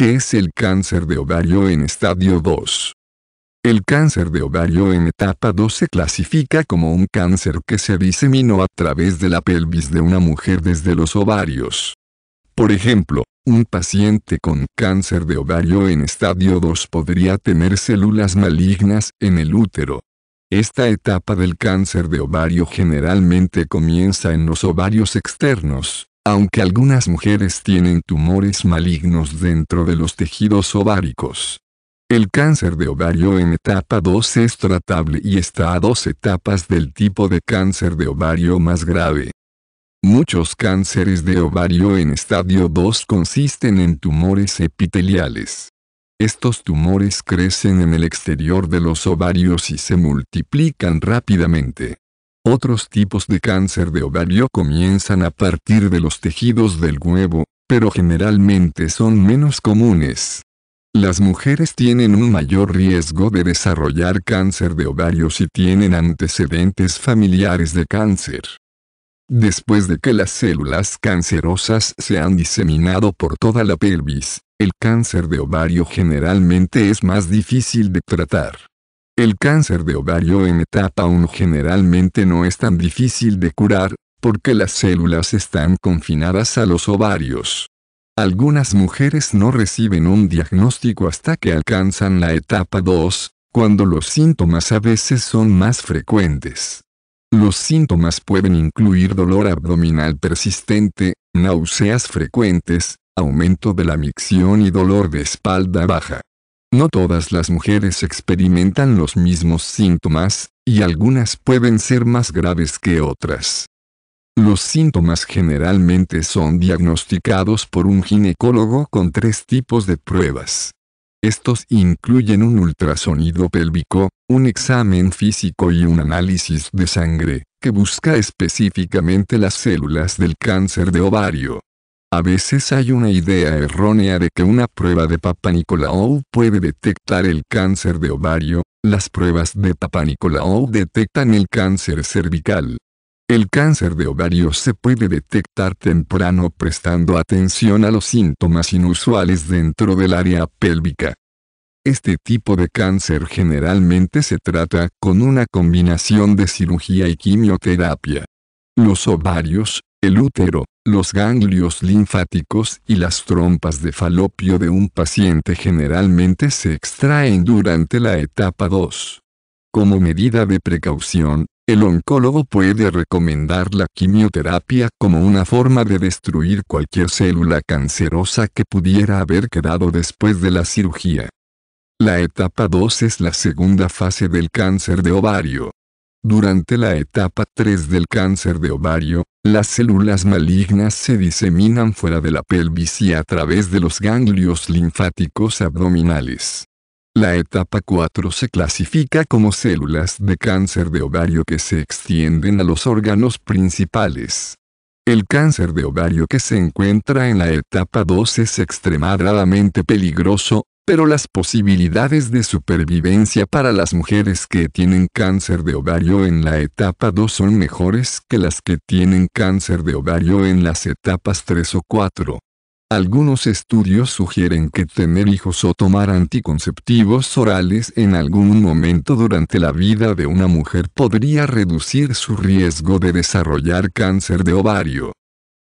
¿Qué es el cáncer de ovario en estadio 2. El cáncer de ovario en etapa 2 se clasifica como un cáncer que se diseminó a través de la pelvis de una mujer desde los ovarios. Por ejemplo, un paciente con cáncer de ovario en estadio 2 podría tener células malignas en el útero. Esta etapa del cáncer de ovario generalmente comienza en los ovarios externos. Aunque algunas mujeres tienen tumores malignos dentro de los tejidos ováricos. El cáncer de ovario en etapa 2 es tratable y está a dos etapas del tipo de cáncer de ovario más grave. Muchos cánceres de ovario en estadio 2 consisten en tumores epiteliales. Estos tumores crecen en el exterior de los ovarios y se multiplican rápidamente. Otros tipos de cáncer de ovario comienzan a partir de los tejidos del huevo, pero generalmente son menos comunes. Las mujeres tienen un mayor riesgo de desarrollar cáncer de ovario si tienen antecedentes familiares de cáncer. Después de que las células cancerosas se han diseminado por toda la pelvis, el cáncer de ovario generalmente es más difícil de tratar. El cáncer de ovario en etapa 1 generalmente no es tan difícil de curar, porque las células están confinadas a los ovarios. Algunas mujeres no reciben un diagnóstico hasta que alcanzan la etapa 2, cuando los síntomas a veces son más frecuentes. Los síntomas pueden incluir dolor abdominal persistente, náuseas frecuentes, aumento de la micción y dolor de espalda baja. No todas las mujeres experimentan los mismos síntomas, y algunas pueden ser más graves que otras. Los síntomas generalmente son diagnosticados por un ginecólogo con tres tipos de pruebas. Estos incluyen un ultrasonido pélvico, un examen físico y un análisis de sangre, que busca específicamente las células del cáncer de ovario. A veces hay una idea errónea de que una prueba de Papanicolaou puede detectar el cáncer de ovario, las pruebas de Papanicolaou detectan el cáncer cervical. El cáncer de ovario se puede detectar temprano prestando atención a los síntomas inusuales dentro del área pélvica. Este tipo de cáncer generalmente se trata con una combinación de cirugía y quimioterapia. Los ovarios, el útero, los ganglios linfáticos y las trompas de falopio de un paciente generalmente se extraen durante la etapa 2. Como medida de precaución, el oncólogo puede recomendar la quimioterapia como una forma de destruir cualquier célula cancerosa que pudiera haber quedado después de la cirugía. La etapa 2 es la segunda fase del cáncer de ovario. Durante la etapa 3 del cáncer de ovario, las células malignas se diseminan fuera de la pelvis y a través de los ganglios linfáticos abdominales. La etapa 4 se clasifica como células de cáncer de ovario que se extienden a los órganos principales. El cáncer de ovario que se encuentra en la etapa 2 es extremadamente peligroso, pero las posibilidades de supervivencia para las mujeres que tienen cáncer de ovario en la etapa 2 son mejores que las que tienen cáncer de ovario en las etapas 3 o 4. Algunos estudios sugieren que tener hijos o tomar anticonceptivos orales en algún momento durante la vida de una mujer podría reducir su riesgo de desarrollar cáncer de ovario.